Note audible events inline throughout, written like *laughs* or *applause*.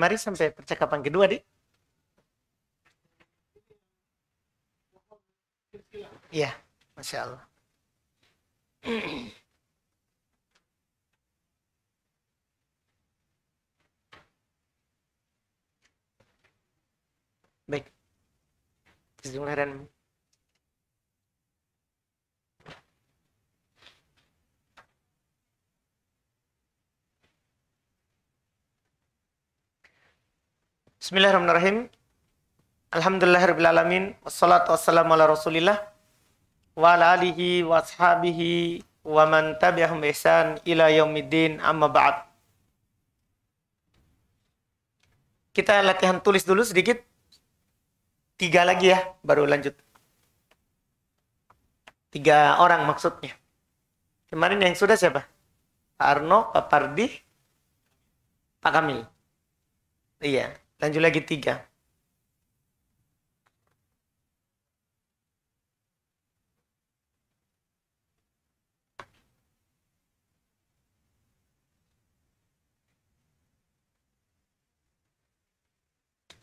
Mari sampai percakapan kedua, Dik. Iya, Masya Allah. Baik. Bismillahirrahmanirrahim. Bismillahirrahmanirrahim. Alhamdulillahirrahmanirrahim. Wassalatu wassalamu ala rasulillah. Wa ala alihi wa ashabihi wa man tabi'ahum ihsan ila yaumiddin amma ba'd. Kita latihan tulis dulu sedikit. Tiga lagi ya, baru lanjut. Tiga orang maksudnya. Kemarin yang sudah siapa? Pak Arno, Pak Pardi, Pak Kamil. Iya. Lanjut lagi tiga.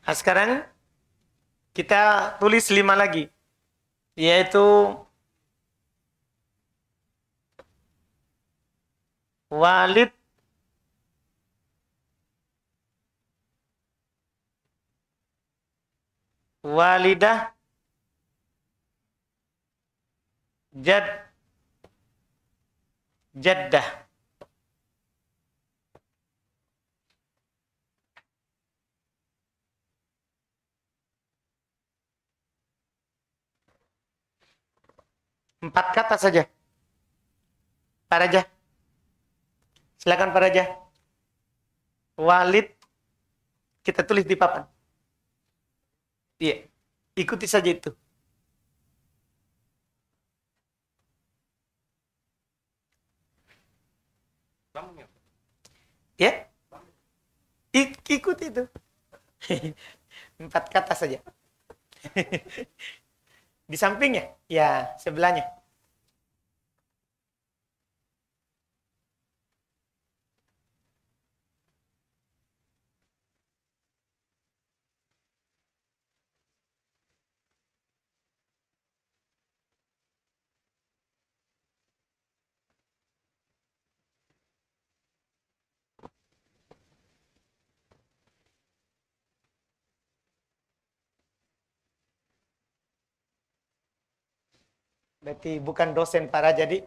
Nah, sekarang kita tulis lima lagi, yaitu Walid walidah jad jaddah empat kata saja Pak Raja silakan Pak Raja Walid kita tulis di papan Iya. Ikuti saja itu. Ya? Ik ikut itu. *laughs* Empat kata saja. *laughs* Di sampingnya? Ya, sebelahnya. Berarti bukan dosen para jadi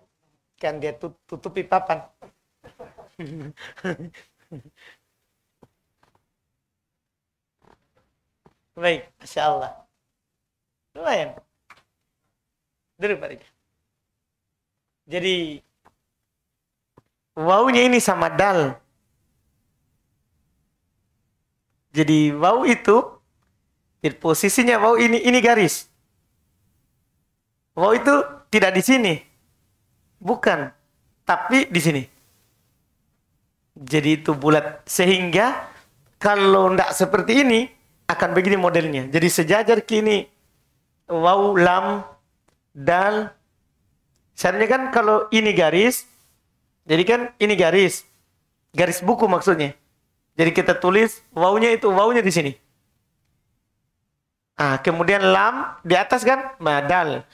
kan dia tutupi papan. *laughs* Baik, Masya Allah. Lumayan. Dulu Pak Jadi, wawunya ini sama dal. Jadi, waw itu, posisinya waw ini, ini garis. Wow oh, itu tidak di sini. Bukan. Tapi di sini. Jadi itu bulat. Sehingga kalau tidak seperti ini, akan begini modelnya. Jadi sejajar kini. Wow, lam, dal. Seharusnya kan kalau ini garis. Jadi kan ini garis. Garis buku maksudnya. Jadi kita tulis wownya itu wownya di sini. Ah, kemudian lam di atas kan madal.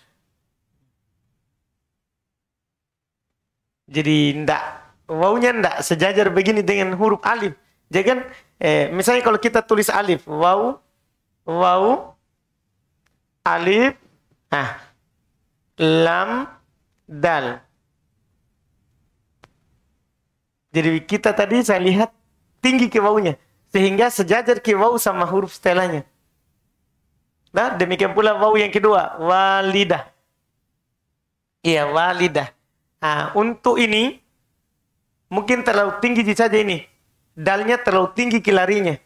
Jadi ndak wawunya ndak sejajar begini dengan huruf alif. Jadi ya kan eh, misalnya kalau kita tulis alif, waw waw alif ah lam dal. Jadi kita tadi saya lihat tinggi ke wawunya sehingga sejajar ke waw sama huruf setelahnya. Nah, demikian pula waw yang kedua, walidah. Iya, walidah. Nah, untuk ini mungkin terlalu tinggi saja ini. Dalnya terlalu tinggi kilarinya.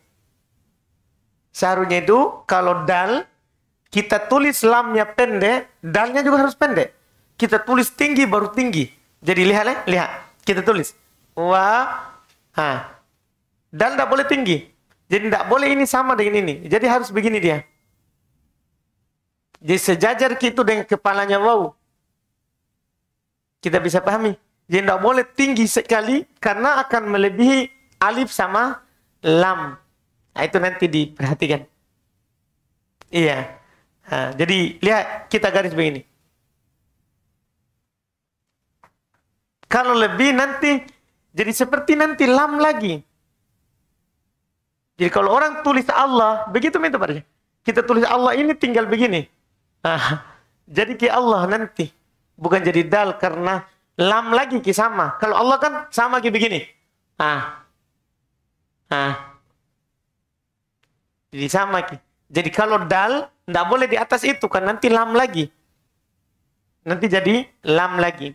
Seharusnya itu kalau dal kita tulis lamnya pendek, dalnya juga harus pendek. Kita tulis tinggi baru tinggi. Jadi lihat ya, lihat. Kita tulis wa ha. Dal tidak boleh tinggi. Jadi tidak boleh ini sama dengan ini. Jadi harus begini dia. Jadi sejajar kita dengan kepalanya wow. Kita bisa pahami. Jadi tidak boleh tinggi sekali karena akan melebihi alif sama lam. Nah, itu nanti diperhatikan. Iya. Nah, jadi lihat kita garis begini. Kalau lebih nanti jadi seperti nanti lam lagi. Jadi kalau orang tulis Allah, begitu minta pada Kita tulis Allah ini tinggal begini. Nah, jadi ke Allah nanti bukan jadi dal karena lam lagi ki sama. Kalau Allah kan sama ki begini. Ah. Ah. Jadi sama ki. Jadi kalau dal tidak boleh di atas itu kan nanti lam lagi. Nanti jadi lam lagi.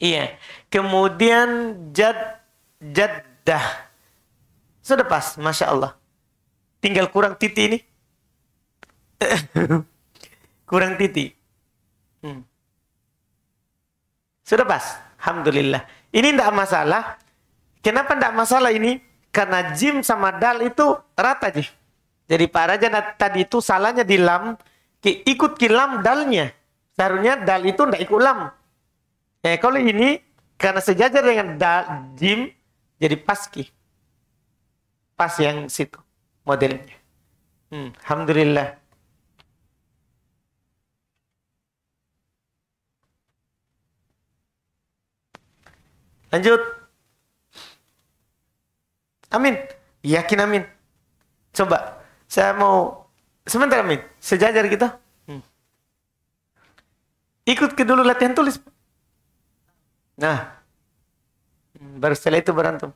Iya. Kemudian jad jaddah. Sudah pas, masya Allah. Tinggal kurang titi ini. *laughs* kurang titi. Hmm. Sudah pas? Alhamdulillah. Ini tidak masalah. Kenapa tidak masalah ini? Karena jim sama dal itu rata aja. Jadi para jana tadi itu salahnya di lam, ikut kilam dalnya. Seharusnya dal itu tidak ikut lam. Ya, kalau ini karena sejajar dengan dal, jim, jadi pas paski. Pas yang situ modelnya. Hmm, Alhamdulillah. Lanjut. Amin. Yakin amin. Coba. Saya mau sebentar amin. Sejajar kita. Gitu. Hmm. Ikut ke dulu latihan tulis. Nah. Baru setelah itu berantem.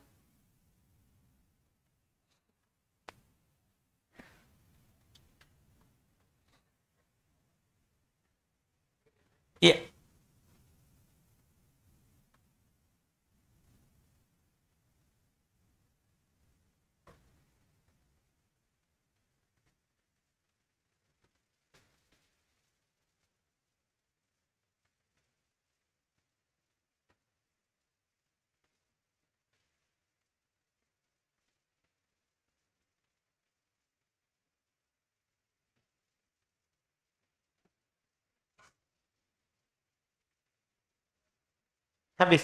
ছাব্বিশ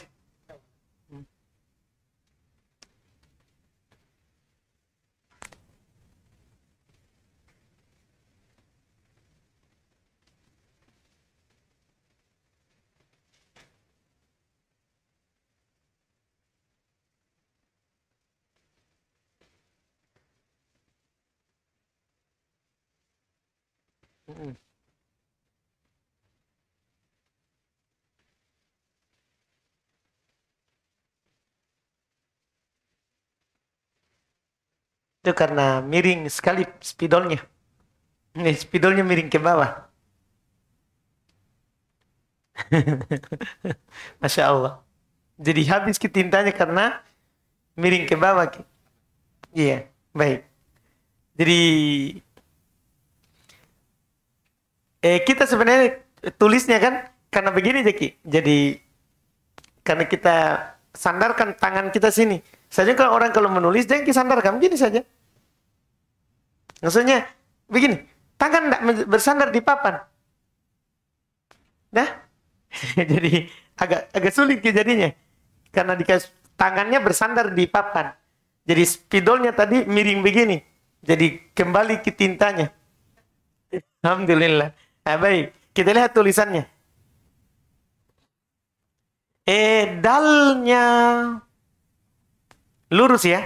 Mm-mm. itu karena miring sekali spidolnya ini spidolnya miring ke bawah *laughs* Masya Allah jadi habis ketintanya karena miring ke bawah iya baik jadi eh, kita sebenarnya tulisnya kan karena begini Jeki jadi karena kita sandarkan tangan kita sini saja kalau orang kalau menulis, dia sandarkan begini saja. Maksudnya, begini. Tangan tidak bersandar di papan. Nah, *laughs* jadi agak agak sulit ya jadinya. Karena dikasih tangannya bersandar di papan. Jadi spidolnya tadi miring begini. Jadi kembali ke tintanya. Alhamdulillah. Nah, baik, kita lihat tulisannya. Edalnya lurus ya.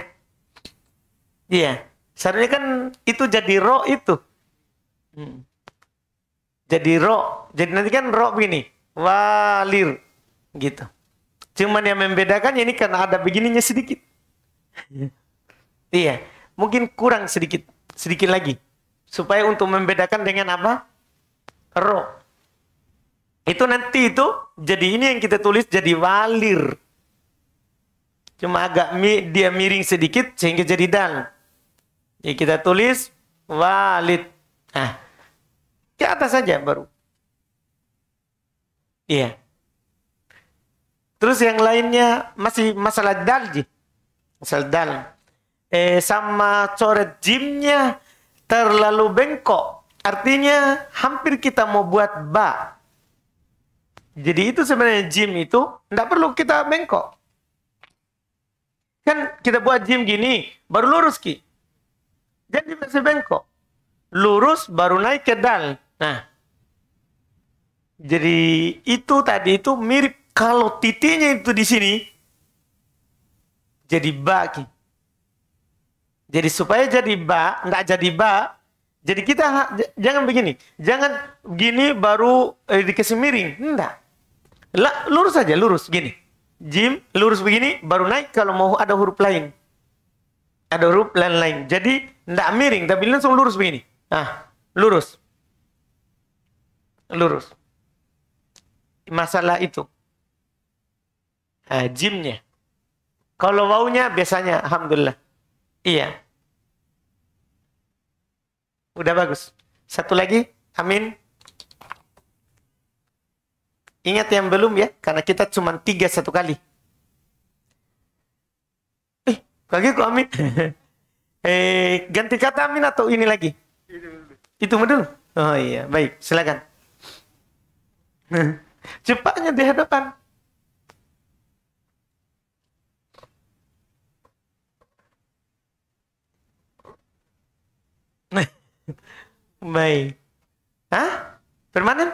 Iya. Seharusnya kan itu jadi ro itu. Hmm. Jadi ro. Jadi nanti kan ro begini. Walir. Gitu. Cuman yang membedakan ini karena ada begininya sedikit. Iya. iya. Mungkin kurang sedikit. Sedikit lagi. Supaya untuk membedakan dengan apa? Ro. Itu nanti itu jadi ini yang kita tulis jadi walir. Cuma agak mi, dia miring sedikit sehingga jadi dal. Jadi kita tulis walid. Nah, ke atas saja baru. Iya. Terus yang lainnya masih masalah dal. Ji. Masalah dal. Eh, sama coret jimnya terlalu bengkok. Artinya hampir kita mau buat ba. Jadi itu sebenarnya jim itu tidak perlu kita bengkok. Kan kita buat gym gini, baru lurus Ki. Jadi masih bengkok. Lurus baru naik ke dal. Nah. Jadi itu tadi itu mirip kalau titiknya itu di sini jadi baki. Jadi supaya jadi ba, enggak jadi ba, jadi kita jangan begini, jangan gini baru eh, dikasih miring, enggak. lurus saja, lurus gini jim lurus begini baru naik kalau mau ada huruf lain ada huruf lain-lain jadi tidak miring tapi langsung lurus begini Nah, lurus lurus masalah itu nah, jimnya kalau waunya biasanya alhamdulillah iya udah bagus satu lagi amin Ingat yang belum ya, karena kita cuma tiga satu kali. Eh, kok amin. *laughs* eh, ganti kata amin atau ini lagi? Itu dulu. Oh iya, baik, silakan. *laughs* Cepatnya di hadapan. *laughs* baik. Hah? Permanen?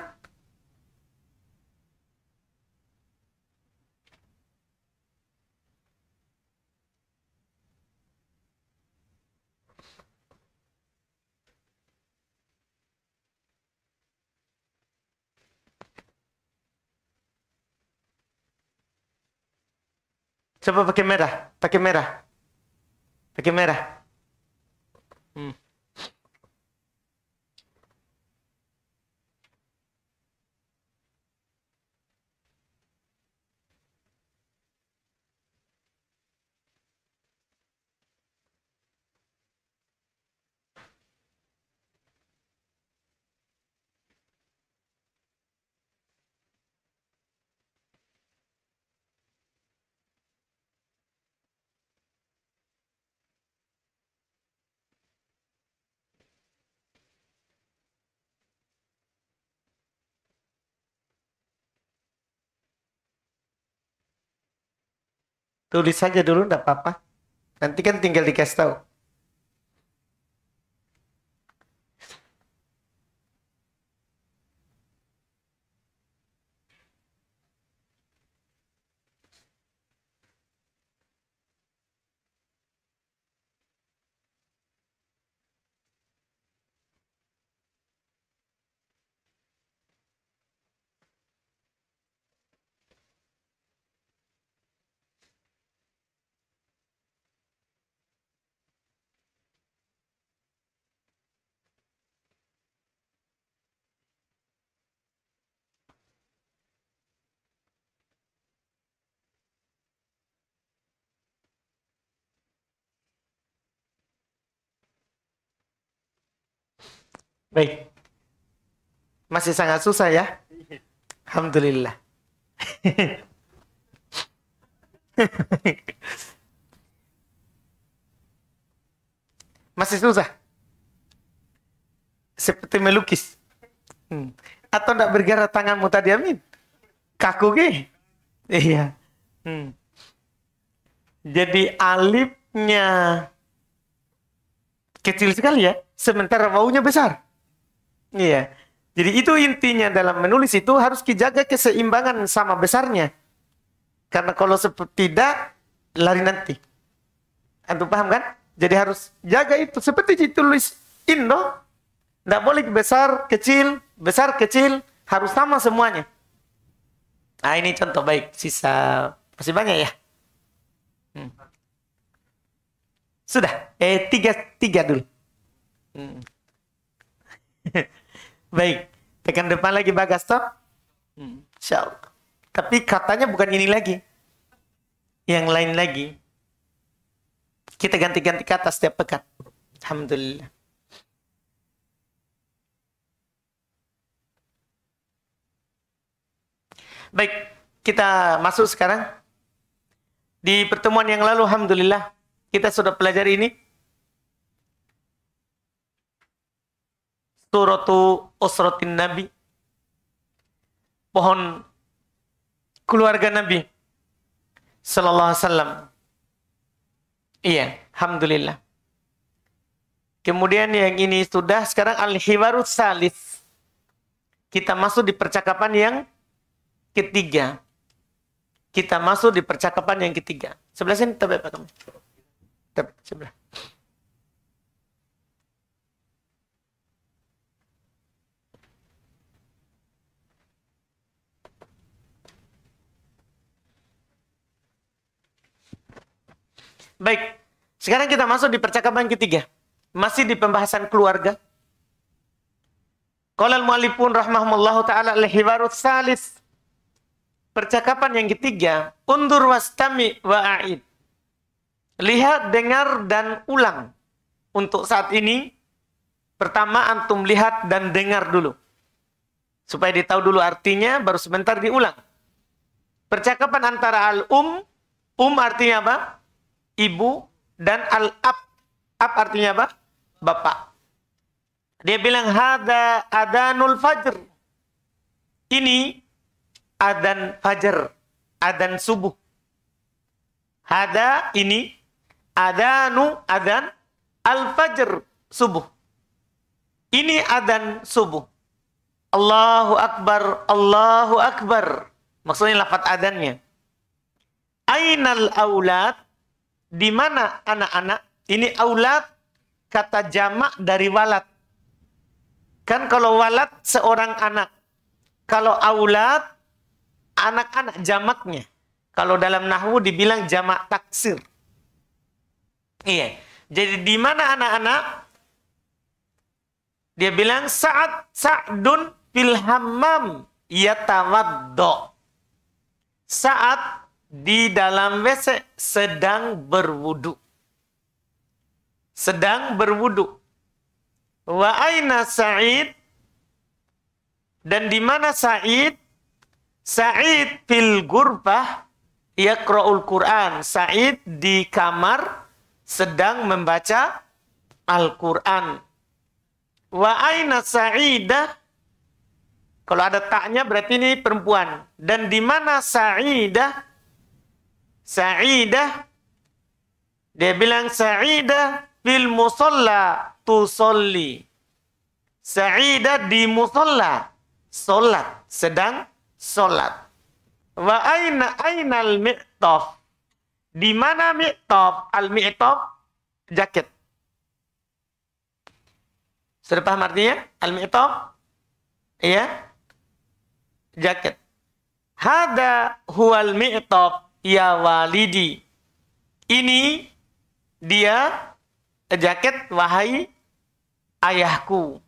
Coba pakai merah, pakai merah. Pakai merah. Hmm. tulis saja dulu tidak apa-apa. Nanti kan tinggal dikasih tahu. Baik. Masih sangat susah ya. Alhamdulillah. *laughs* Masih susah. Seperti melukis. Hmm. Atau tidak bergerak tanganmu tadi, Amin. Kaku ke? Iya. Hmm. Jadi alifnya kecil sekali ya, sementara baunya besar. Iya. Jadi itu intinya dalam menulis itu harus dijaga keseimbangan sama besarnya. Karena kalau seperti tidak lari nanti. Antum paham kan? Jadi harus jaga itu. Seperti ditulis Indo, tidak boleh besar, kecil, besar, kecil, harus sama semuanya. Nah ini contoh baik, sisa masih banyak ya. Hmm. Sudah, eh tiga, tiga dulu. Hmm. *laughs* Baik. tekan depan lagi Bagas stop. Hmm. Tapi katanya bukan ini lagi. Yang lain lagi. Kita ganti-ganti kata setiap pekat, Alhamdulillah. Baik, kita masuk sekarang. Di pertemuan yang lalu, Alhamdulillah, kita sudah pelajari ini. suratu usratin nabi pohon keluarga nabi sallallahu alaihi wasallam iya alhamdulillah kemudian yang ini sudah sekarang al-hiwarus salis kita masuk di percakapan yang ketiga kita masuk di percakapan yang ketiga sebelah sini tapi apa kamu sebelah Baik, sekarang kita masuk di percakapan ketiga. Masih di pembahasan keluarga. Qalal al rahmahumullahu taala lehiwarut salis. Percakapan yang ketiga, undur was Tami wa a'id. Lihat, dengar dan ulang. Untuk saat ini pertama antum lihat dan dengar dulu. Supaya ditahu dulu artinya baru sebentar diulang. Percakapan antara al-um, um artinya apa? ibu dan al-ab. Ab artinya apa? Bapak. Dia bilang hada adanul fajr. Ini adan fajar, adan subuh. Hada ini adanu adan al fajr subuh. Ini adan subuh. Allahu akbar, Allahu akbar. Maksudnya lafat adannya. Ainal aulad di mana anak-anak ini aulat kata jamak dari walat Kan kalau walat seorang anak. Kalau aulat anak-anak jamaknya. Kalau dalam nahwu dibilang jamak taksir. Iya. Jadi di mana anak-anak? Dia bilang saat sa'dun fil hammam yatawaddo. Saat di dalam WC sedang berwudu. Sedang berwudu. Wa aina Sa'id? Dan di mana Sa'id? Sa'id fil gurbah yaqra'ul Qur'an. Sa'id di kamar sedang membaca Al-Qur'an. Wa aina Sa'idah? Kalau ada taknya berarti ini perempuan. Dan di mana Sa'idah? Sa'idah. Dia bilang Sa'idah fil musalla tusalli. Sa'idah di musalla. Solat. Sedang solat. Wa aina ainal mi'taf. Di mana mi'taf? Al mi'taf jaket. Sudah paham artinya? Al mi'taf ya jaket. Hada huwal mi'taf ya walidi. Ini dia jaket wahai ayahku.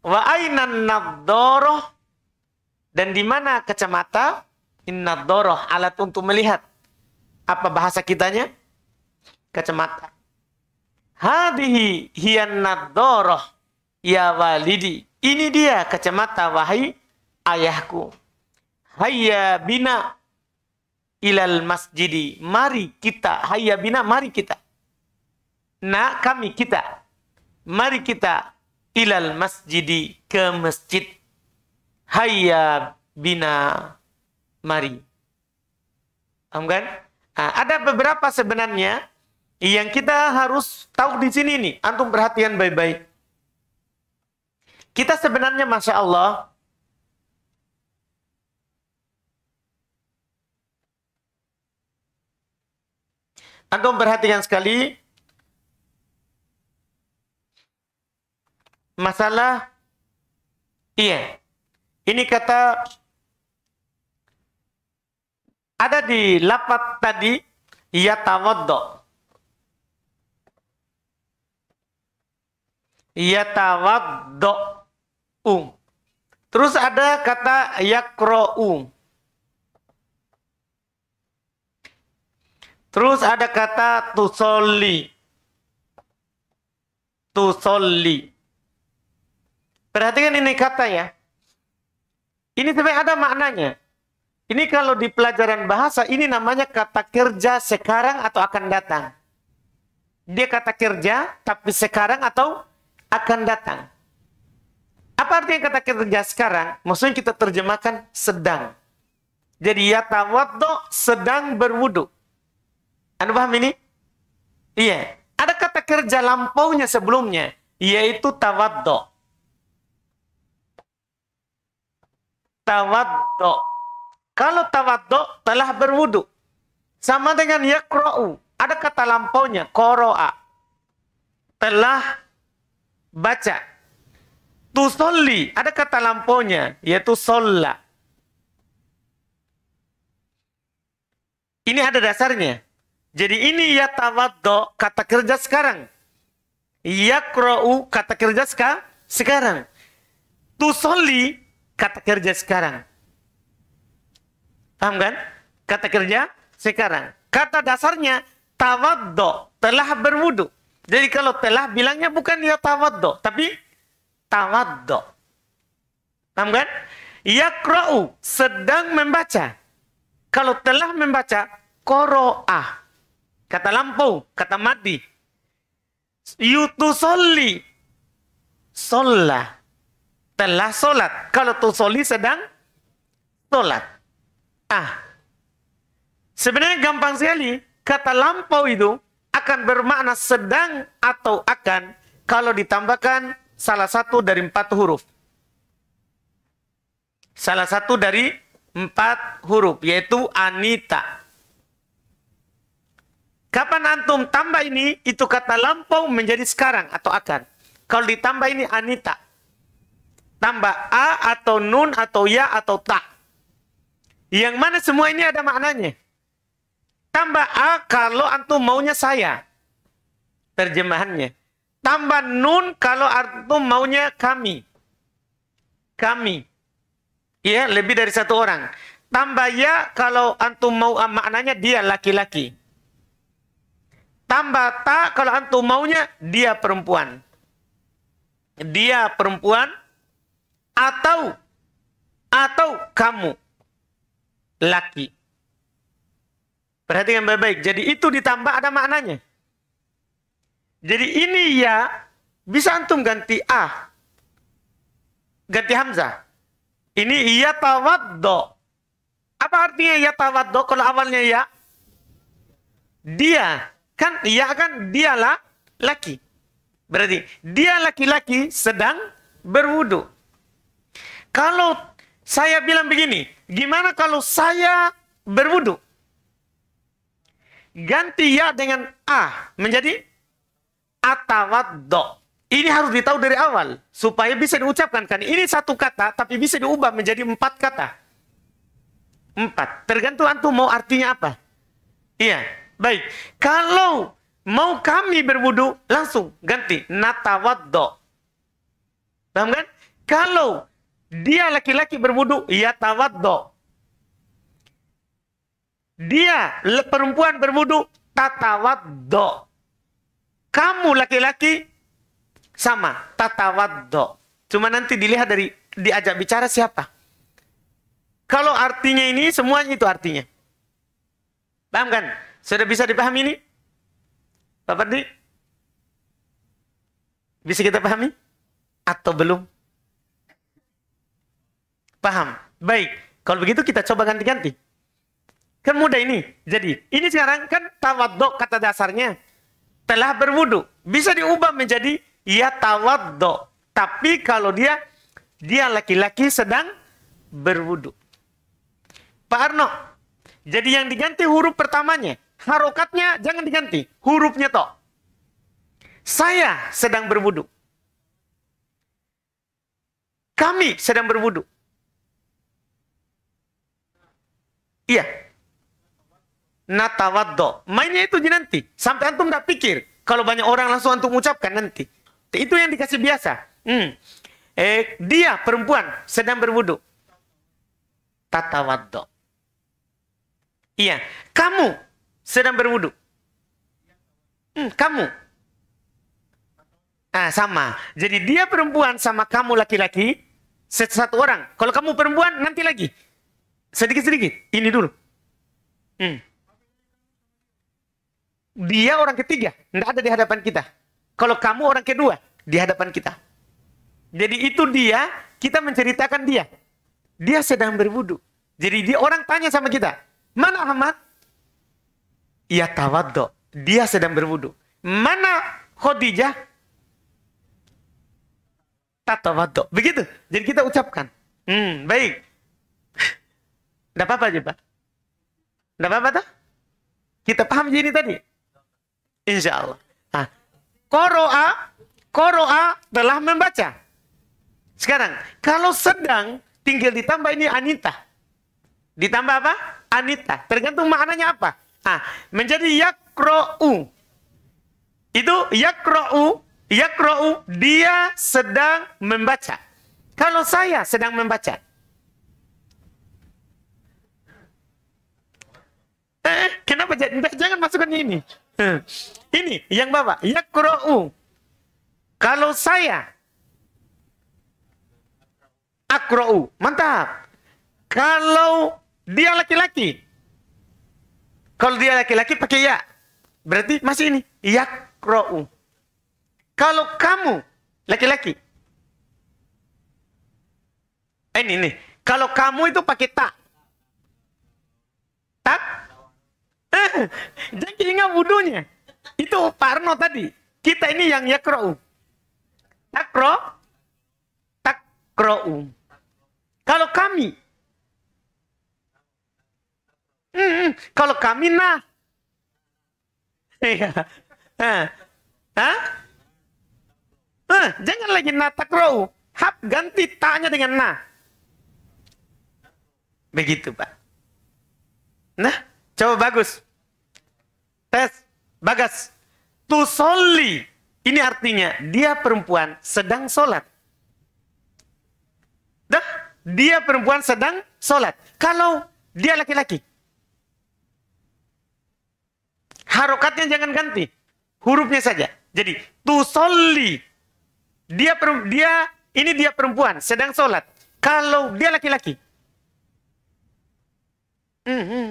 Wa ainan nadoroh dan di mana kacamata innadoroh alat untuk melihat apa bahasa kitanya kacamata hadihi hian nadoroh ya walidi ini dia kacamata wahai ayahku hayya bina ilal masjidi. Mari kita, hayya bina, mari kita. Na kami kita. Mari kita ilal masjidi ke masjid. Hayya bina, mari. Paham kan? Nah, ada beberapa sebenarnya yang kita harus tahu di sini nih. Antum perhatian baik-baik. Kita sebenarnya Masya Allah Antum perhatikan sekali masalah iya. Ini kata ada di lapat tadi ya, ya tawaddo. Um. Terus ada kata yakro'u. Um. Terus ada kata tusoli. Tusoli. Perhatikan ini kata ya. Ini sebenarnya ada maknanya. Ini kalau di pelajaran bahasa, ini namanya kata kerja sekarang atau akan datang. Dia kata kerja, tapi sekarang atau akan datang. Apa artinya kata kerja sekarang? Maksudnya kita terjemahkan sedang. Jadi ya tawaddo sedang berwuduk. Anda paham ini? Iya. Ada kata kerja lampaunya sebelumnya, yaitu tawaddo. Tawaddo. Kalau tawaddo telah berwudu. Sama dengan yakro'u. Ada kata lampaunya, koro'a. Telah baca. Tusolli. Ada kata lampaunya, yaitu solat. Ini ada dasarnya. Jadi ini ya tawaddo kata kerja sekarang. Yakra'u kata kerja ska, sekarang. Tusolli kata kerja sekarang. Paham kan? Kata kerja sekarang. Kata dasarnya tawaddo, telah berwudu. Jadi kalau telah bilangnya bukan ya tawaddo, tapi tawaddo. Paham kan? Yakra'u sedang membaca. Kalau telah membaca, koro'ah kata lampau, kata mati. Yutu soli, Sholat. Telah sholat. Kalau tu soli sedang sholat. Ah. Sebenarnya gampang sekali. Kata lampau itu akan bermakna sedang atau akan kalau ditambahkan salah satu dari empat huruf. Salah satu dari empat huruf yaitu anita. Kapan antum tambah ini, itu kata lampau menjadi sekarang atau akan. Kalau ditambah ini anita. Tambah a atau nun atau ya atau tak. Yang mana semua ini ada maknanya. Tambah a kalau antum maunya saya. Terjemahannya. Tambah nun kalau antum maunya kami. Kami. Ya, lebih dari satu orang. Tambah ya kalau antum mau ah, maknanya dia laki-laki. Tambah tak kalau antum maunya dia perempuan. Dia perempuan atau atau kamu laki. Perhatikan baik-baik. Jadi itu ditambah ada maknanya. Jadi ini ya bisa antum ganti ah. Ganti hamzah. Ini ia tawaddo. Apa artinya ia tawaddo kalau awalnya ya? Dia Kan iya kan dialah laki. Berarti dia laki-laki sedang berwudu. Kalau saya bilang begini, gimana kalau saya berwudu? Ganti ya dengan a menjadi atawaddo. Ini harus ditahu dari awal supaya bisa diucapkan kan. Ini satu kata tapi bisa diubah menjadi empat kata. Empat. Tergantung antum mau artinya apa. Iya. Baik, kalau mau kami berwudu, langsung ganti natawaddo. Paham kan? Kalau dia laki-laki berwudu, ya tawaddo. Dia perempuan berwudu, tatawaddo. Kamu laki-laki sama, tatawaddo. Cuma nanti dilihat dari diajak bicara siapa. Kalau artinya ini semuanya itu artinya. Paham kan? Sudah bisa dipahami ini? Pak Pardi? Bisa kita pahami? Atau belum? Paham? Baik. Kalau begitu kita coba ganti-ganti. Kan mudah ini. Jadi, ini sekarang kan tawaddo kata dasarnya. Telah berwudu. Bisa diubah menjadi ya tawaddo. Tapi kalau dia, dia laki-laki sedang berwudu. Pak Arno, jadi yang diganti huruf pertamanya harokatnya jangan diganti, hurufnya toh. Saya sedang berwudu. Kami sedang berwudu. Iya. Natawaddo. Mainnya itu nanti. Sampai antum nggak pikir. Kalau banyak orang langsung antum ucapkan nanti. Itu yang dikasih biasa. Hmm. Eh, dia perempuan sedang berwudu. Tatawaddo. Iya. Kamu sedang berwudu? Hmm, kamu. Ah, sama. Jadi dia perempuan sama kamu laki-laki, satu orang. Kalau kamu perempuan, nanti lagi. Sedikit-sedikit. Ini dulu. Hmm. Dia orang ketiga, tidak ada di hadapan kita. Kalau kamu orang kedua, di hadapan kita. Jadi itu dia, kita menceritakan dia. Dia sedang berwudu. Jadi dia orang tanya sama kita, mana Ahmad? ia tawaddo. Dia sedang berwudu. Mana Khadijah? Tatawaddo. Begitu. Jadi kita ucapkan. Hmm, baik. Tidak apa-apa aja, Pak. Tidak apa-apa, Kita paham jadi tadi? Insya Allah. Nah, Koroa, Koroa telah membaca. Sekarang, kalau sedang, tinggal ditambah ini Anita. Ditambah apa? Anita. Tergantung maknanya apa. Ah, menjadi yakro'u. Itu yakro'u, yakro'u, dia sedang membaca. Kalau saya sedang membaca. Eh, kenapa jangan masukkan ini? Eh, ini yang Bapak, yakro'u. Kalau saya akro'u, mantap. Kalau dia laki-laki, kalau dia laki-laki pakai ya. Berarti masih ini. Yakro'u. Kalau kamu laki-laki. Eh, ini nih. Kalau kamu itu pakai tak. Tak. Eh, jadi ingat wudhunya. Itu Parno tadi. Kita ini yang yakro'u. Takro. Takro'u. Kalau kami Mm, kalau kami nah. Iya. Hah? Eh. Hah? Eh, jangan lagi natakrau. hap ganti tanya dengan nah. Begitu, Pak. Nah, coba bagus. Tes, bagas. Tusolli. Ini artinya, dia perempuan sedang sholat. Dah, dia perempuan sedang sholat. Kalau dia laki-laki, Harokatnya jangan ganti. Hurufnya saja. Jadi tusolli. Dia dia ini dia perempuan sedang sholat. Kalau dia laki-laki. Mm -hmm.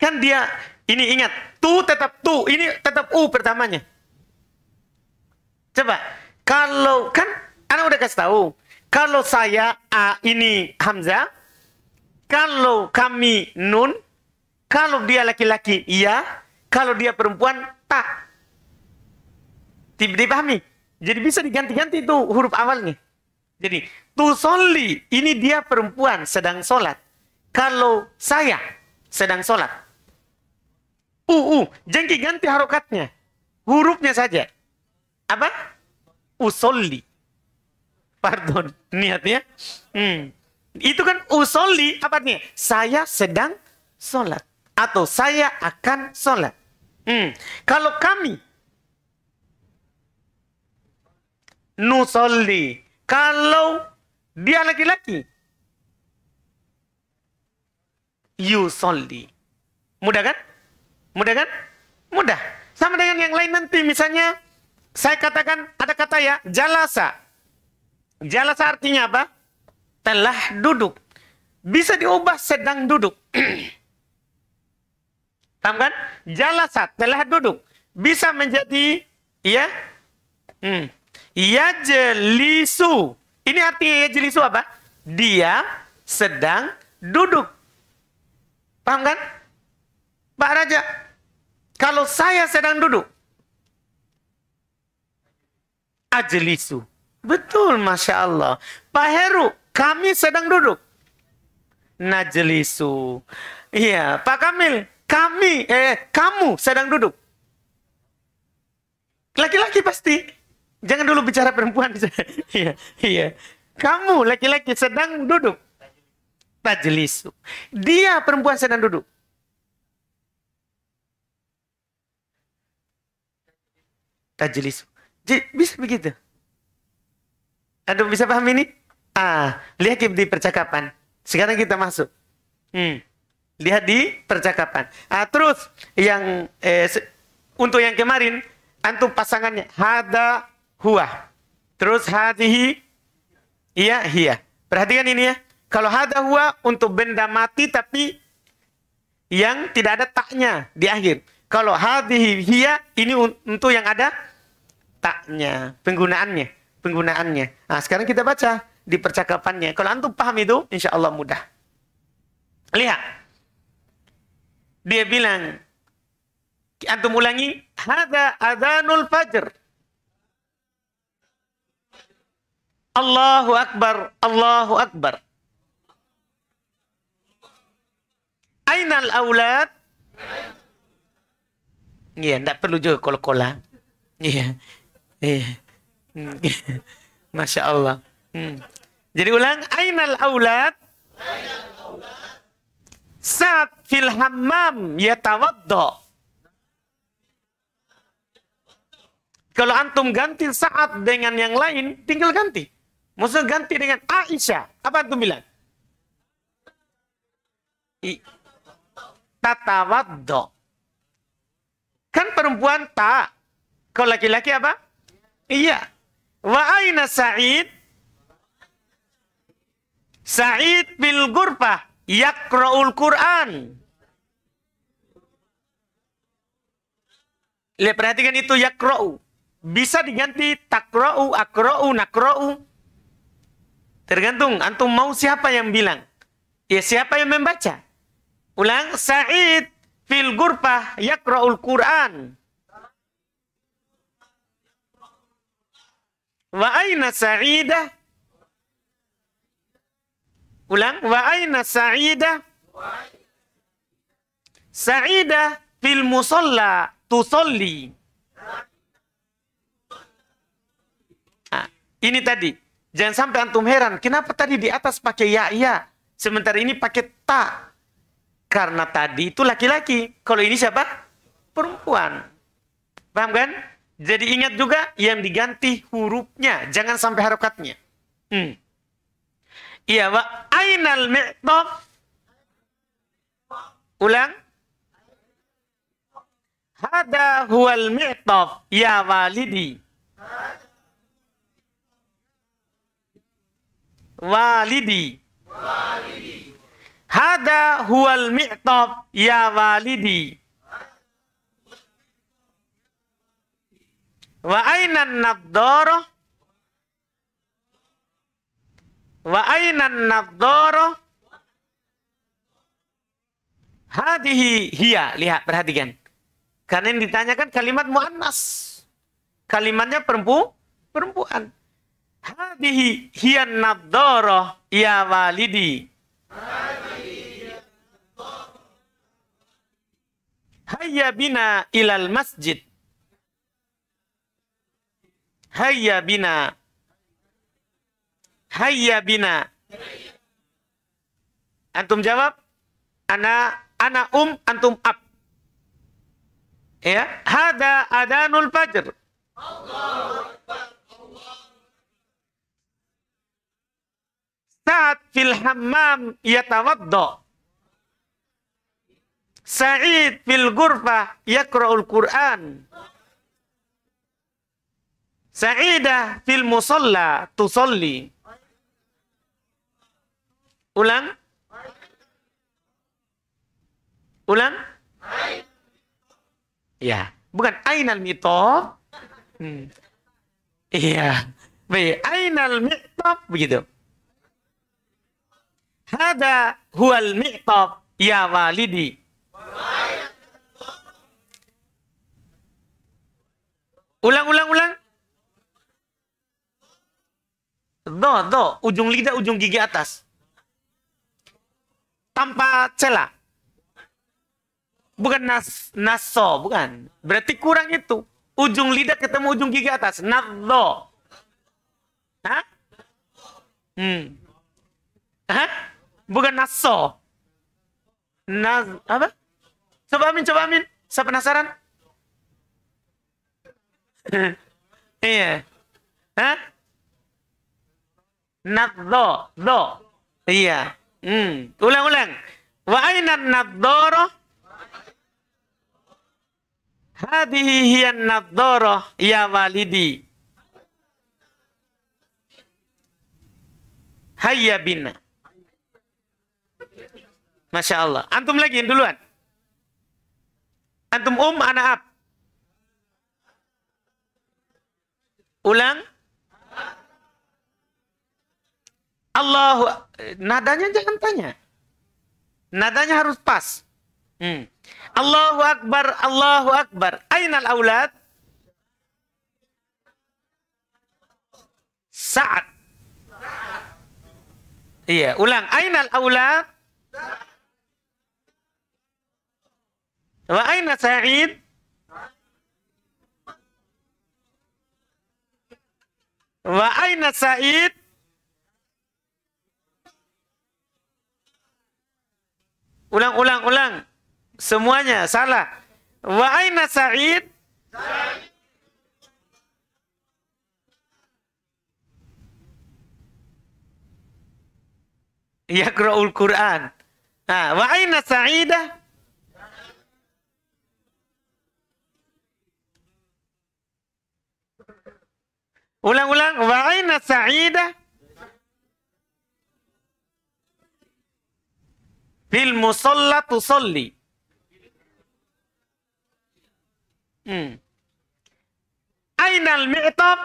Kan dia ini ingat tu tetap tu ini tetap u pertamanya. Coba kalau kan anak udah kasih tahu kalau saya a ini Hamzah kalau kami nun kalau dia laki-laki, iya. Kalau dia perempuan, tak. Tidak dipahami. Jadi bisa diganti-ganti itu huruf awalnya. Jadi, tusolli, ini dia perempuan sedang sholat. Kalau saya sedang sholat. Uu, jengki ganti harokatnya. Hurufnya saja. Apa? Usolli. Pardon, niatnya. Hmm. Itu kan usolli, apa nih? Saya sedang sholat atau saya akan sholat. Hmm. Kalau kami nusolli, kalau dia laki-laki, yusolli. Mudah kan? Mudah kan? Mudah. Sama dengan yang lain nanti, misalnya saya katakan ada kata ya, jalasa. Jalasa artinya apa? Telah duduk. Bisa diubah sedang duduk. *clears throat* Paham kan? Jalasat telah duduk. Bisa menjadi ya. Hmm. Yajlisu. Ini artinya yajlisu apa? Dia sedang duduk. Paham kan? Pak Raja, kalau saya sedang duduk. Ajlisu. Betul, Masya Allah. Pak Heru, kami sedang duduk. Najlisu. Iya, Pak Kamil, kami, eh kamu sedang duduk. Laki-laki pasti. Jangan dulu bicara perempuan. *laughs* Iya, iya. Kamu laki-laki sedang duduk. Tajlis. Dia perempuan sedang duduk. Tajlis. Jadi, bisa begitu. Aduh, bisa paham ini? Ah, lihat di percakapan. Sekarang kita masuk. Hmm. Lihat di percakapan. Ah, terus yang eh, untuk yang kemarin antum pasangannya hada huwa. Terus hadihi iya hiya. Perhatikan ini ya. Kalau hada huwa untuk benda mati tapi yang tidak ada taknya di akhir. Kalau hadihi hiya ini untuk yang ada taknya, penggunaannya, penggunaannya. Nah, sekarang kita baca di percakapannya. Kalau antum paham itu, insyaallah mudah. Lihat, dia bilang, antum ulangi, hada adzanul fajr. Allahu Akbar, Allahu Akbar. Ainal aulad? Iya, yeah, enggak perlu juga kol-kola. Iya. Yeah. Hmm, yeah. *laughs* Masya Allah. Hmm. Jadi ulang, Ainal aulad? Ainal saat fil hammam yatawaddo. Kalau antum ganti saat dengan yang lain, tinggal ganti. Maksudnya ganti dengan Aisyah. Apa antum bilang? tatawaddo. Kan perempuan tak. Kalau laki-laki apa? Iya. Wa aina Sa'id? Sa'id bil gurfah yakra'ul Quran. Lihat perhatikan itu yakra'u. Bisa diganti takra'u, akra'u, nakra'u. Tergantung antum mau siapa yang bilang. Ya siapa yang membaca. Ulang Sa'id fil gurpah yakra'ul Quran. Wa aina Sa'idah Ulang. Wa aina sa'idah? Sa'idah fil musalla tusalli. Nah, ini tadi. Jangan sampai antum heran. Kenapa tadi di atas pakai ya-ya? Sementara ini pakai tak. Karena tadi itu laki-laki. Kalau ini siapa? Perempuan. Paham kan? Jadi ingat juga yang diganti hurufnya. Jangan sampai harokatnya. Hmm. Iya, wa ainal mi'tab. Ulang. Hada huwal mi'tab ya walidi. Walidi. Hada huwal mi'tab ya walidi. Wa ainan nabdoroh Wa ainan nadoro hadhi hiya. Lihat, perhatikan. Karena yang ditanyakan kalimat mu'annas. Kalimatnya perempu, perempuan. hadhi hiya nadoro ya walidi. Hayya bina ilal masjid. Hayya bina Hayya bina. Antum jawab. Ana ana um antum ab. Ya, hada adanul fajr. Saat fil hammam yatawaddo. Sa'id fil gurfa yakra'ul Qur'an. Sa'idah fil musalla tusalli. Ulang. Ulang. Ya, bukan ainal Iya, Hmm. Iya. Baik, ainal mitop begitu. ada hual mitop ya walidi. Ulang, ulang, ulang. Do, do. Ujung lidah, ujung gigi atas tanpa celah. Bukan nas, naso, bukan. Berarti kurang itu. Ujung lidah ketemu ujung gigi atas. Nado. Hah? Hmm. Hah? Bukan naso. Nas apa? Coba amin, coba amin. Saya penasaran. *laughs* iya. Hah? Nado. do. Iya. Hmm, ulang-ulang. Wa ainan nadhara? Hadhihi hiya nadhara ya walidi. Hayya bina. Masya Allah. Antum lagi yang duluan. Antum um, anak ab. Ulang. Allah nadanya jangan tanya. Nadanya harus pas. Hmm. Allahu Akbar, Allahu Akbar. Ainal aulad? saat. Iya, ulang. Ainal aulad? Wa aina Sa'id? Wa aina Sa'id? Ulang, ulang, ulang. Semuanya salah. Wa aina Sa'id? Yakra'ul Qur'an. Nah, wa aina Sa'idah? Ulang-ulang. Wa aina Sa'idah? Bil musalla tusalli Hmm. al mi'tab?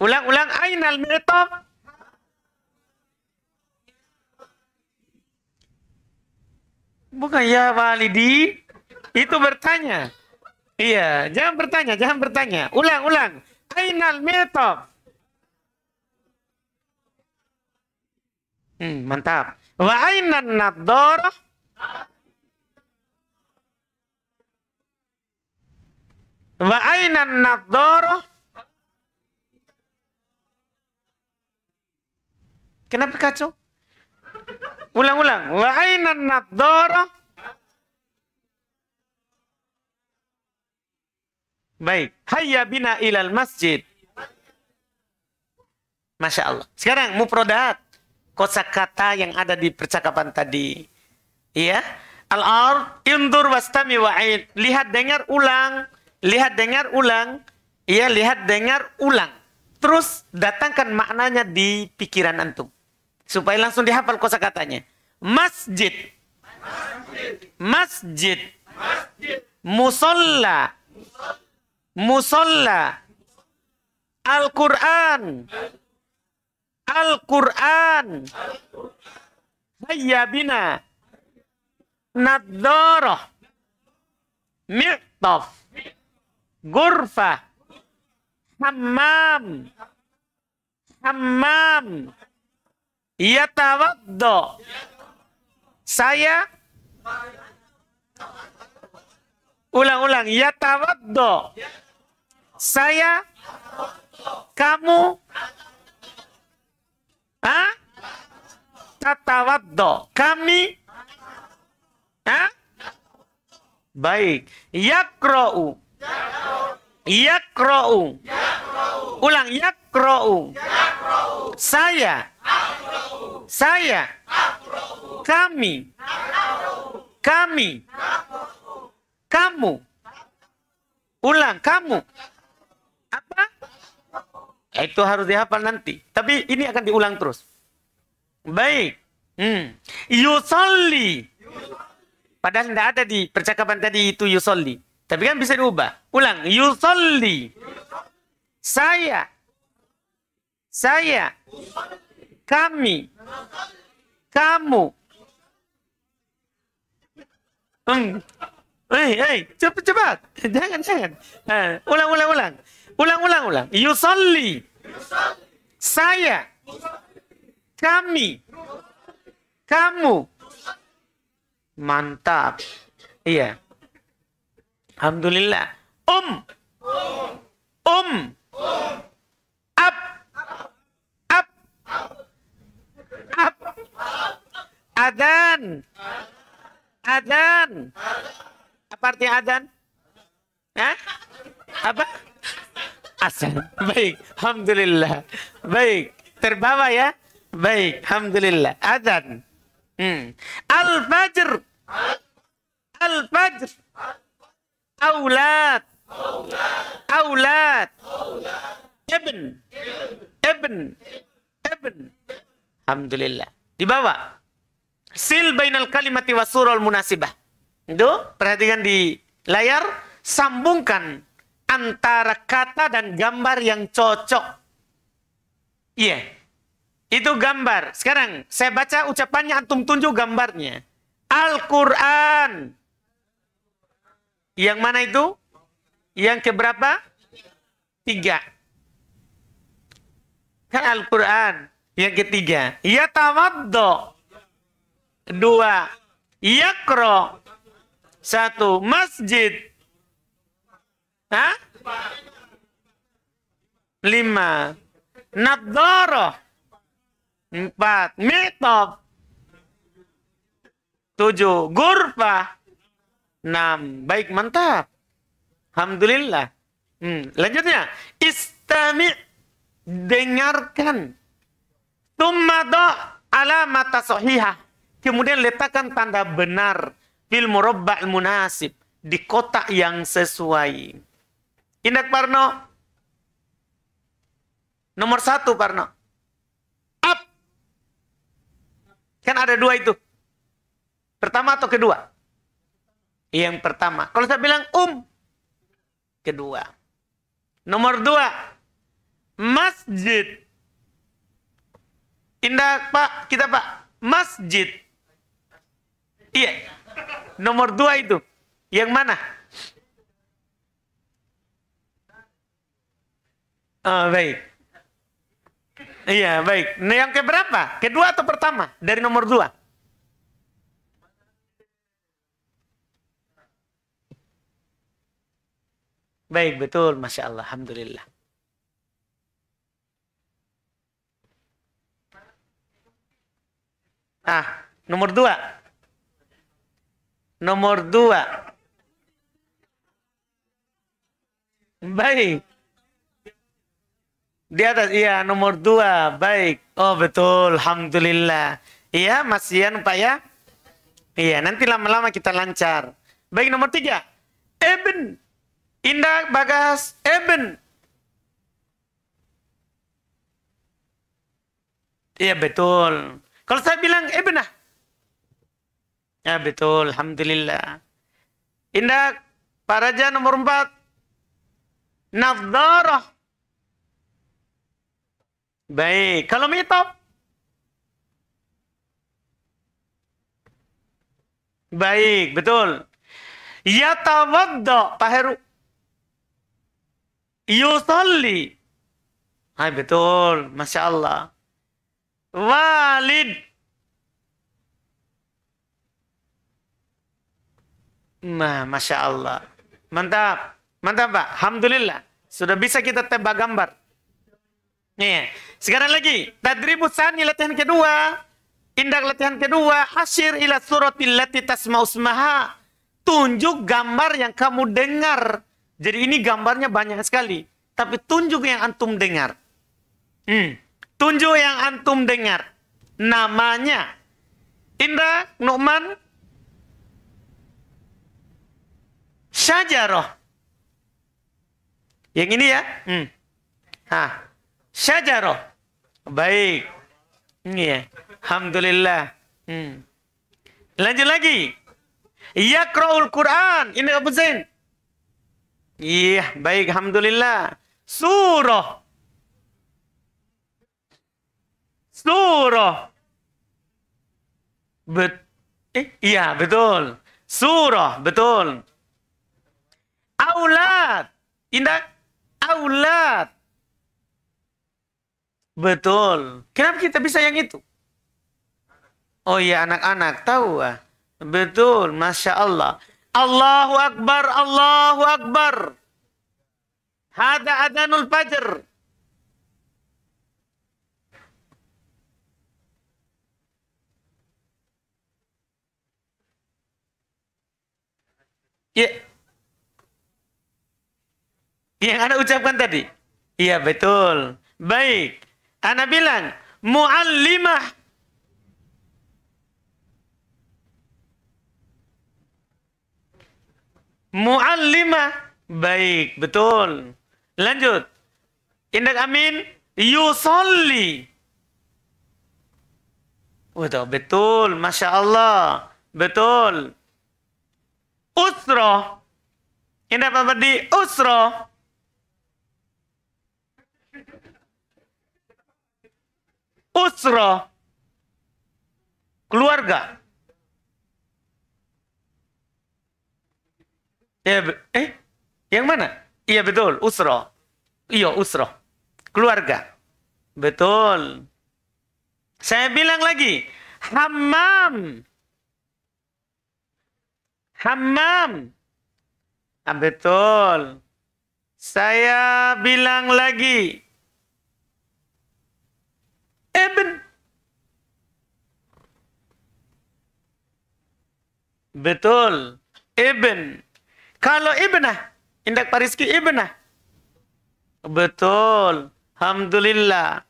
Ulang-ulang, al mi'tab? Bukan ya walidi. Itu bertanya. Iya, jangan bertanya, jangan bertanya. Ulang, ulang. al mi'tab? Hmm, mantap. Wa ainan nador. Wa ainan nador. Kenapa kacau? Ulang-ulang. Wa ainan nador. Baik. Hayya bina ilal masjid. Masya Allah. Sekarang muprodat kosakata yang ada di percakapan tadi. Iya. Al-ar indur wastami wa'id. Lihat dengar ulang, lihat dengar ulang. Iya, lihat dengar ulang. Terus datangkan maknanya di pikiran antum. Supaya langsung dihafal kosakatanya. Masjid. Masjid. Masjid. Masjid. Musolla. Musolla. Al-Qur'an. Al-Qur'an. Al-Quran. Hayya bina. Nadharah. Mi'taf. Gurfa. Hammam. Hammam. Yatawaddo. Saya. Ulang-ulang. Yatawaddo. Saya. Kamu. Hah? Tatawaddo. Kami? Hah? Baik. Yakro'u. Yakro'u. Ulang. Yakro'u. Saya. Saya. Kami. Kami. Kamu. Ulang. Kamu. Apa? Itu harus dihafal nanti. Tapi ini akan diulang terus. Baik. Hmm. Yusolli. Padahal tidak ada di percakapan tadi itu yusolli. Tapi kan bisa diubah. Ulang. Yusolli. Saya. Saya. Kami. Kamu. Hei, eh, eh. hei, cepat, cepat. Jangan, jangan. Uh, ulang, ulang, ulang. Ulang, ulang, ulang. Yusolli. Saya. Kami. Kamu. Mantap. Iya. Alhamdulillah. Um. Um. Ab. Ab. Ab. Adan. Adan. Apa arti adan? Hah? Apa? Asal. Baik, alhamdulillah. Baik, terbawa ya. Baik, alhamdulillah. Adan. Hmm. Al-Fajr. Al-Fajr. Aulad. Aulad. Ibn. Ibn. Ibn. Alhamdulillah. Di bawah, Sil bainal kalimati wasurul munasibah. Itu perhatikan di layar. Sambungkan antara kata dan gambar yang cocok. Iya. Yeah. Itu gambar. Sekarang saya baca ucapannya antum tunjuk gambarnya. Al-Qur'an. Yang mana itu? Yang keberapa? Tiga. Kan Al-Qur'an. Yang ketiga. Ya tawaddo. Dua. Yakro. Satu. Masjid. Hah? Lima. Nadoro. Empat. Mitob. Tujuh. Gurfa. Enam. Baik, mantap. Alhamdulillah. Hmm. Lanjutnya. Istami. Dengarkan. Tumado ala mata sohiha. Kemudian letakkan tanda benar. Fil murabba' munasib. Di kotak yang sesuai. Indak Parno. Nomor satu Parno. Up. Kan ada dua itu. Pertama atau kedua? Iya, yang pertama. Kalau saya bilang um. Kedua. Nomor dua. Masjid. Indah Pak, kita Pak. Masjid. Iya. Nomor dua itu. Yang mana? Oh, baik. Iya, baik. Nah, yang keberapa? Kedua atau pertama? Dari nomor dua? Baik, betul. Masya Allah. Alhamdulillah. Ah, nomor dua. Nomor dua. Baik. Di atas, iya nomor dua, baik. Oh betul, Alhamdulillah. Iya, Mas Ian, Pak ya. Iya, nanti lama-lama kita lancar. Baik, nomor tiga. Eben. Indah Bagas Eben. Iya betul. Kalau saya bilang Eben ah. Ya betul, Alhamdulillah. Indah Paraja nomor empat. Nadharah Baik, kalau mitop? Baik, betul. Yatawadda, Pak Heru. Yusalli. Hai, betul. Masya Allah. Walid. Nah, Masya Allah. Mantap. Mantap, Pak. Alhamdulillah. Sudah bisa kita tebak gambar. Nih, sekarang lagi tadribu sani latihan kedua. Indah latihan kedua, hasir ila suratil lati Tunjuk gambar yang kamu dengar. Jadi ini gambarnya banyak sekali, tapi tunjuk yang antum dengar. Hmm. Tunjuk yang antum dengar. Namanya Indah Nu'man Syajaroh. Yang ini ya. Hmm syajaroh. Baik. Iya. Alhamdulillah. Hmm. Lanjut lagi. Yaqra'ul Quran. Ini apa zain Iya, baik. Alhamdulillah. Surah. Surah. Bet eh, iya, betul. Surah, betul. Aulad. Indah. Aulad. Betul. Kenapa kita bisa yang itu? Oh iya anak-anak tahu ah. Betul, masya Allah. Allahu Akbar, Allahu Akbar. Hada adanul fajr. Ya. Yang Anda ucapkan tadi. Iya, betul. Baik. Ana bilang, muallimah. Muallimah. Baik, betul. Lanjut. Indak Amin, yusolli. betul betul. Masya Allah. Betul. Usroh. indak Pak Berdi, usroh. Usro keluarga. Ya, eh, yang mana? Iya betul, usro Iya, usro Keluarga. Betul. Saya bilang lagi, hamam hamam Ah, betul. Saya bilang lagi, Eben. Betul. Ibn. Kalau ibnah, indak pariski ibnah. Betul. Alhamdulillah.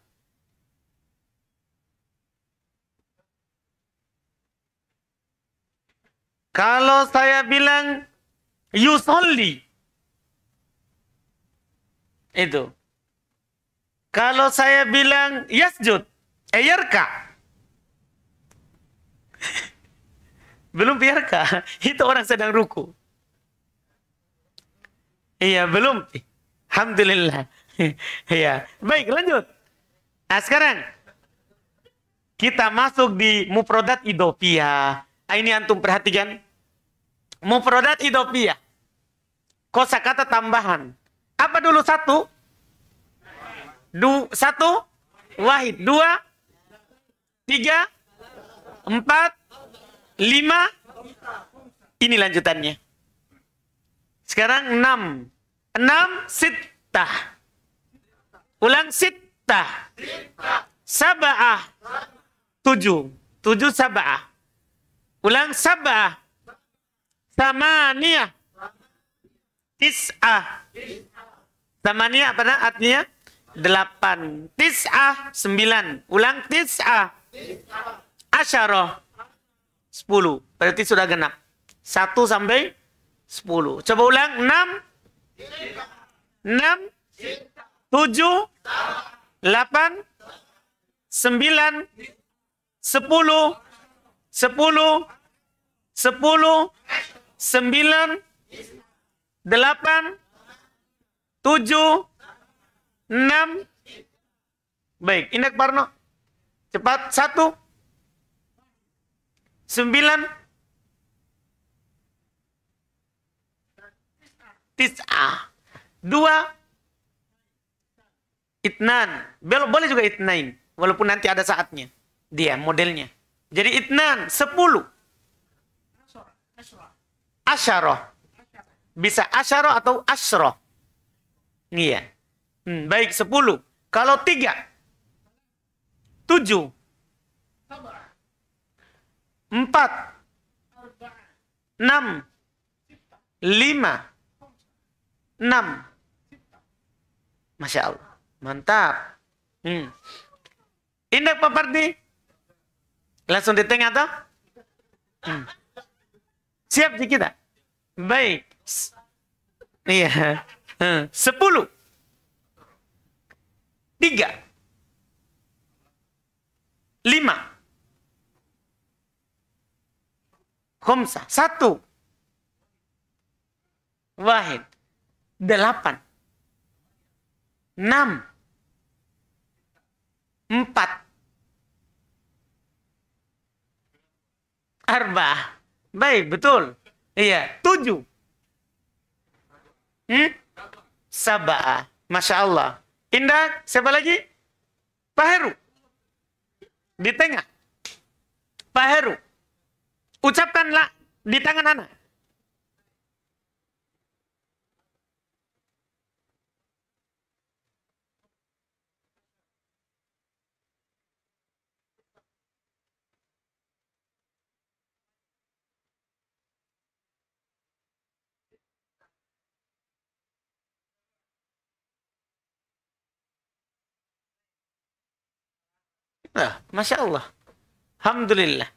Kalau saya bilang yusolli. Itu. Kalau saya bilang yasjud. ERK. belum biarkah? *laughs* Itu orang sedang ruku. Iya, belum. Alhamdulillah. *laughs* Iya. Baik, lanjut. Nah, sekarang kita masuk di mufrodat idopia. Nah, ini antum perhatikan. Mufrodat idopia. Kosakata tambahan. Apa dulu satu? Du, satu, wahid. Dua, tiga, empat, lima. Ini lanjutannya. Sekarang enam. Enam, sittah. Ulang sittah. Sabah. Tujuh. Tujuh sabah. Ulang sabah. Samaniyah. Tis'ah. Samaniyah apa artinya? Delapan. Tis'ah. Sembilan. Ulang tis'ah. Asyarah. Sepuluh. Berarti sudah genap. Satu sampai sepuluh. Coba ulang. Enam. Enam. Tujuh. Delapan. Sembilan. Sepuluh. Sepuluh. Sepuluh. Sembilan. Delapan. Tujuh. Enam. Baik. indek Parno. Cepat. Satu. Sembilan. Tis'ah. Dua. Itnan. Boleh juga itnain. Walaupun nanti ada saatnya. Dia modelnya. Jadi itnan. Sepuluh. Asyarah. Bisa asyarah atau asyroh. Iya. Hmm, baik, sepuluh. Kalau tiga, Tujuh. Empat. Enam. Lima. Enam. Masya Allah. Mantap. Hmm. pak peperti. Langsung di tengah toh? Hmm. Siap di kita? Baik. Iya. Hmm. Sepuluh. Tiga lima. Khomsa, satu. Wahid, delapan. Enam. Empat. Arba. Baik, betul. Iya, tujuh. Hmm? Sabah. Masya Allah. Indah, siapa lagi? Pak Heru di tengah. Pak Heru, Ucapkanlah di tangan anak. Nah, Masya Allah. Alhamdulillah.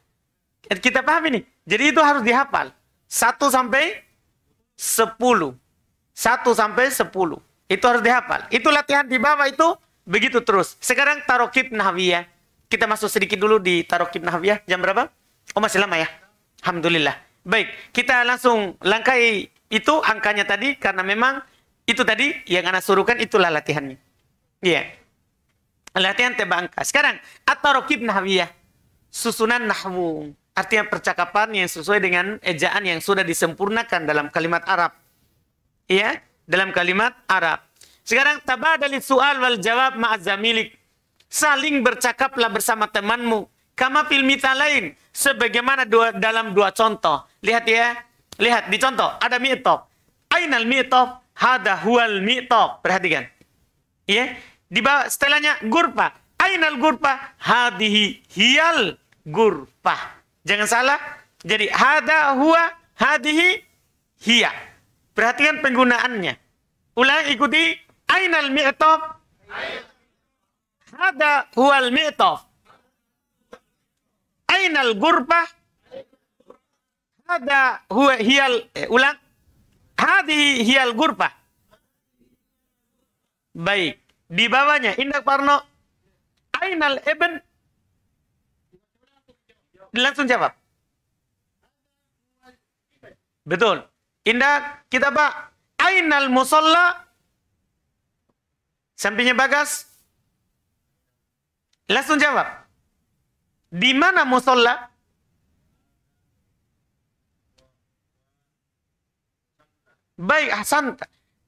Kita paham ini. Jadi itu harus dihafal. Satu sampai sepuluh, satu sampai sepuluh, Itu harus dihafal. Itu latihan di bawah itu begitu terus. Sekarang tarokib nahwiyah. Kita masuk sedikit dulu di tarokib nahwiyah. Jam berapa? Oh masih lama ya? Alhamdulillah. Baik, kita langsung langkai itu angkanya tadi karena memang itu tadi yang anak suruhkan itulah latihannya. Iya. Yeah. Latihan tebangka. Sekarang, atau rokib nahwiyah. Susunan nahwu. Artinya percakapan yang sesuai dengan ejaan yang sudah disempurnakan dalam kalimat Arab. Iya, dalam kalimat Arab. Sekarang, tabadali soal wal jawab ma'azamilik. Saling bercakaplah bersama temanmu. Kama filmita lain. Sebagaimana dua, dalam dua contoh. Lihat ya. Lihat, di contoh. Ada mi'tob. Ainal mi'tob. Hada huwal mi'tob. Perhatikan. Ya, di bawah setelahnya gurpa. Ainal gurpa? Hadihi hial gurpa. Jangan salah. Jadi hada huwa hadihi hia Perhatikan penggunaannya. Ulang ikuti. Ainal mi'tof? Hada huwal mi'tof. Ainal gurpa? Hada huwa hial Eh, ulang. Hadihi hial gurpa. Baik. Di bawahnya Indak Parno Ainal Eben langsung jawab. Betul. Indak kita pak Ainal Musolla sampingnya Bagas langsung jawab. Di mana musolla? Baik, Hasan.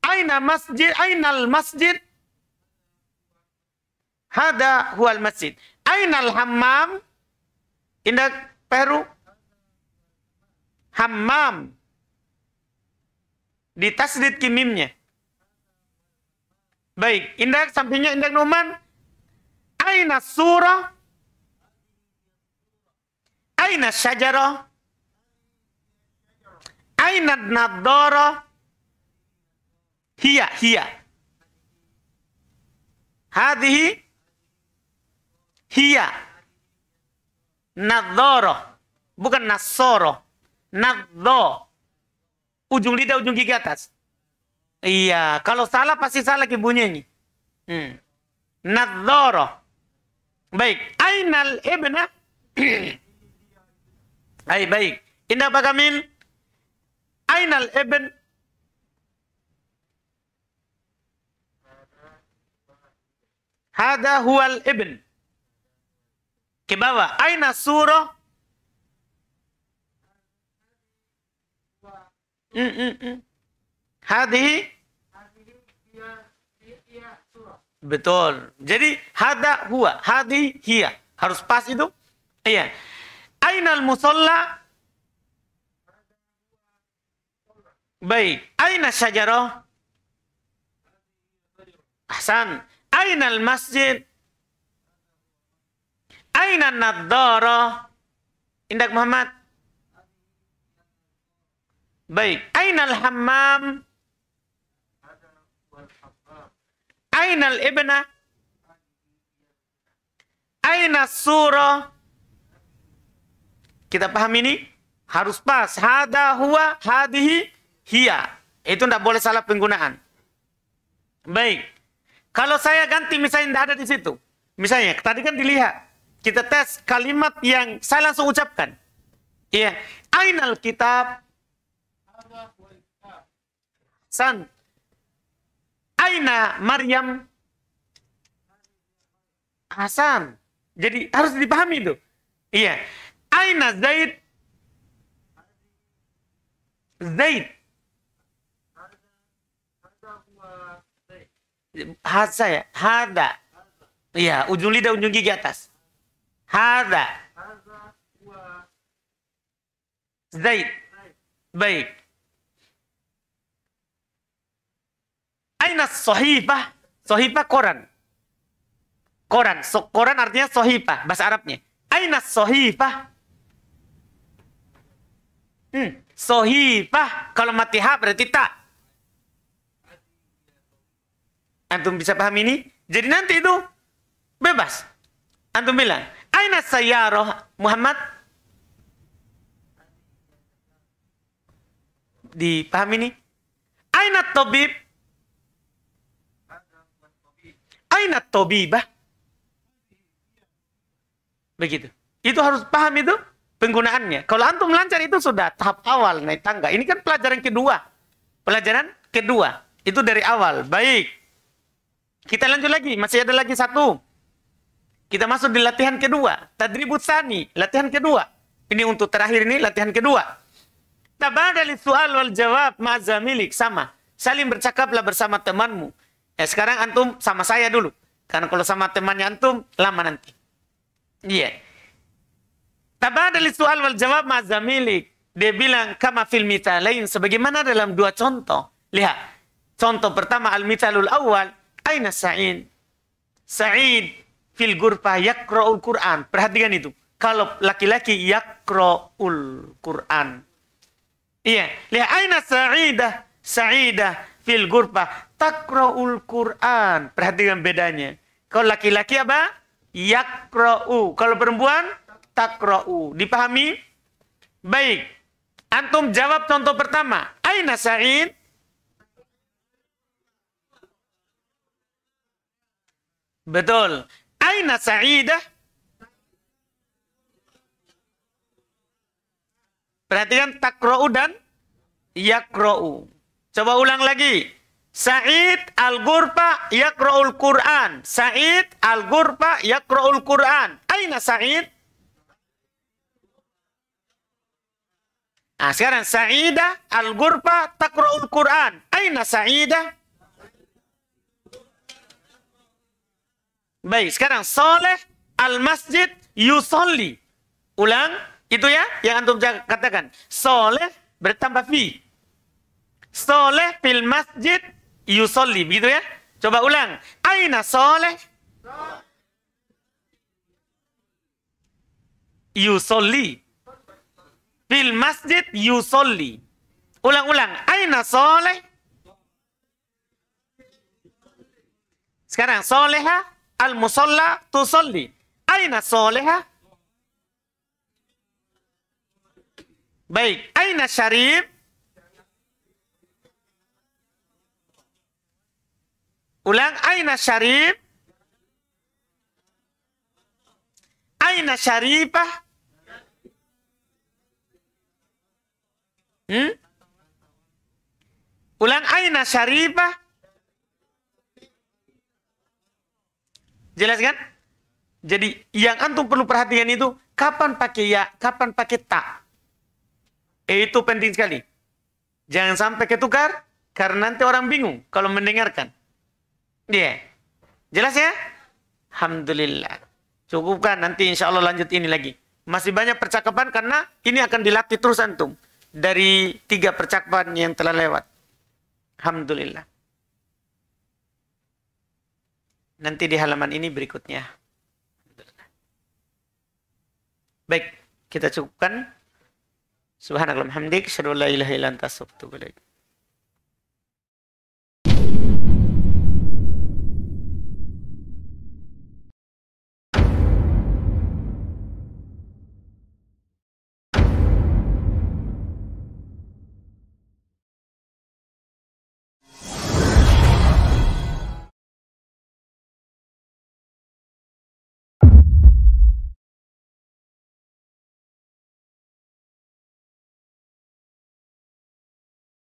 Aina masjid, ainal masjid? Hada huwal masjid. Ainal hammam? Indah Peru? Hammam. Di tasdid kimimnya. Baik, indah sampingnya indah Numan. Aina surah? Aina syajarah? Aina nadara? Hiya, hiya. Hadihi Hiya. nadoro, Bukan nasoro. Nadho. Ujung lidah, ujung gigi atas. Iya. Kalau salah pasti salah bunyinya. Hmm. Baik. Ainal ibna. *clears throat* Hai, baik. Indah bagamin Ainal ibn. Hada huwal ibn. Kibawa, aina sura? Mm -mm. mm. Hadhi? Betul. Jadi hada huwa, hadi hiya. Harus pas itu. Iya. al musalla? Baik. Aina syajarah? Ahsan. al masjid? Aina nadoro Indak Muhammad. Baik. al hammam? al ibna? Aina surah? Kita paham ini? Harus pas. Hada huwa hadihi hiya. Itu tidak boleh salah penggunaan. Baik. Kalau saya ganti misalnya tidak ada di situ. Misalnya, tadi kan dilihat. Kita tes kalimat yang saya langsung ucapkan. Iya, ainal kitab. San. Aina Maryam Hasan. Jadi harus dipahami itu. Iya. Aina Zaid Zaid. Hasa ya, hada. Iya, ujung lidah, ujung gigi atas. Hada. Zaid. Baik. Aina sohifah. Sohifah koran. Koran. So, koran artinya sohifah. Bahasa Arabnya. Aina sohifah. Hmm. Sohifah. Kalau mati ha berarti tak. Antum bisa paham ini? Jadi nanti itu bebas. Antum bilang, Aina sayyarah Muhammad? Dipahami nih? Aina tobib? Aina tabibah? Begitu. Itu harus paham itu penggunaannya. Kalau antum lancar itu sudah tahap awal naik tangga. Ini kan pelajaran kedua. Pelajaran kedua. Itu dari awal. Baik. Kita lanjut lagi. Masih ada lagi satu. Kita masuk di latihan kedua. Tadribut sani, latihan kedua. Ini untuk terakhir ini latihan kedua. Tabadali soal wal jawab mazamilik sama. Saling bercakaplah bersama temanmu. Ya, sekarang antum sama saya dulu. Karena kalau sama temannya antum lama nanti. Iya. Yeah. Tabadali soal wal jawab mazamilik. Dia bilang kama fil lain sebagaimana dalam dua contoh. Lihat. Contoh pertama al mitalul awal aina sain. Sa'id fil gurfa yakra'ul Qur'an. Perhatikan itu. Kalau laki-laki yakra'ul Qur'an. Iya, lihat aina sa'idah, sa'idah fil gurfa takra'ul Qur'an. Perhatikan bedanya. Kalau laki-laki apa? Yakra'u. Kalau perempuan takra'u. Dipahami? Baik. Antum jawab contoh pertama. Aina Sa'id? Betul. Aina Sa'idah? Perhatikan takro'u dan yakro'u. Coba ulang lagi. Sa'id al gurpa yakro'ul Qur'an. Sa'id al gurpa yakro'ul Qur'an. Aina Sa'id? Nah, sekarang Sa'idah al gurpa takro'ul Qur'an. Aina Sa'idah? Baik, sekarang soleh al masjid yusolli. Ulang, itu ya yang antum katakan. Soleh bertambah fi. Soleh fil masjid yusolli. Begitu ya? Coba ulang. Aina soleh? Yusolli. Fil masjid yusolli. Ulang-ulang. Aina soleh? Sekarang soleha? المصلى تصلي أين صالحة؟ بيك أين شريف؟ أولاً أين شريف؟ أين شريفة؟ أولاً أين شريفة؟ Jelas kan? Jadi yang antum perlu perhatikan itu kapan pakai ya, kapan pakai tak. Eh, itu penting sekali. Jangan sampai ketukar karena nanti orang bingung kalau mendengarkan. Iya. Yeah. Jelas ya? Alhamdulillah. Cukupkan nanti insya Allah lanjut ini lagi. Masih banyak percakapan karena ini akan dilatih terus antum. Dari tiga percakapan yang telah lewat. Alhamdulillah nanti di halaman ini berikutnya. Baik, kita cukupkan. Subhanakallahumma hamdik, syadallah ilaha illa anta astaghfiruka